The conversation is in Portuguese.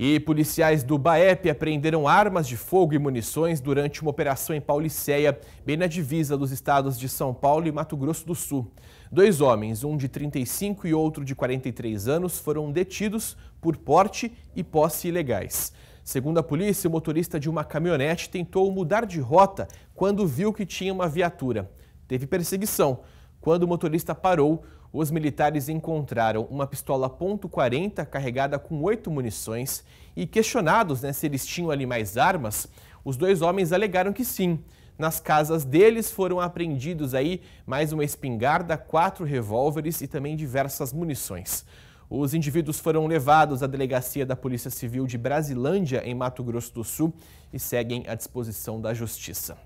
E policiais do BAEP apreenderam armas de fogo e munições durante uma operação em Pauliceia, bem na divisa dos estados de São Paulo e Mato Grosso do Sul. Dois homens, um de 35 e outro de 43 anos, foram detidos por porte e posse ilegais. Segundo a polícia, o motorista de uma caminhonete tentou mudar de rota quando viu que tinha uma viatura. Teve perseguição. Quando o motorista parou, os militares encontraram uma pistola .40 carregada com oito munições e questionados né, se eles tinham ali mais armas, os dois homens alegaram que sim. Nas casas deles foram apreendidos aí mais uma espingarda, quatro revólveres e também diversas munições. Os indivíduos foram levados à delegacia da Polícia Civil de Brasilândia, em Mato Grosso do Sul, e seguem à disposição da Justiça.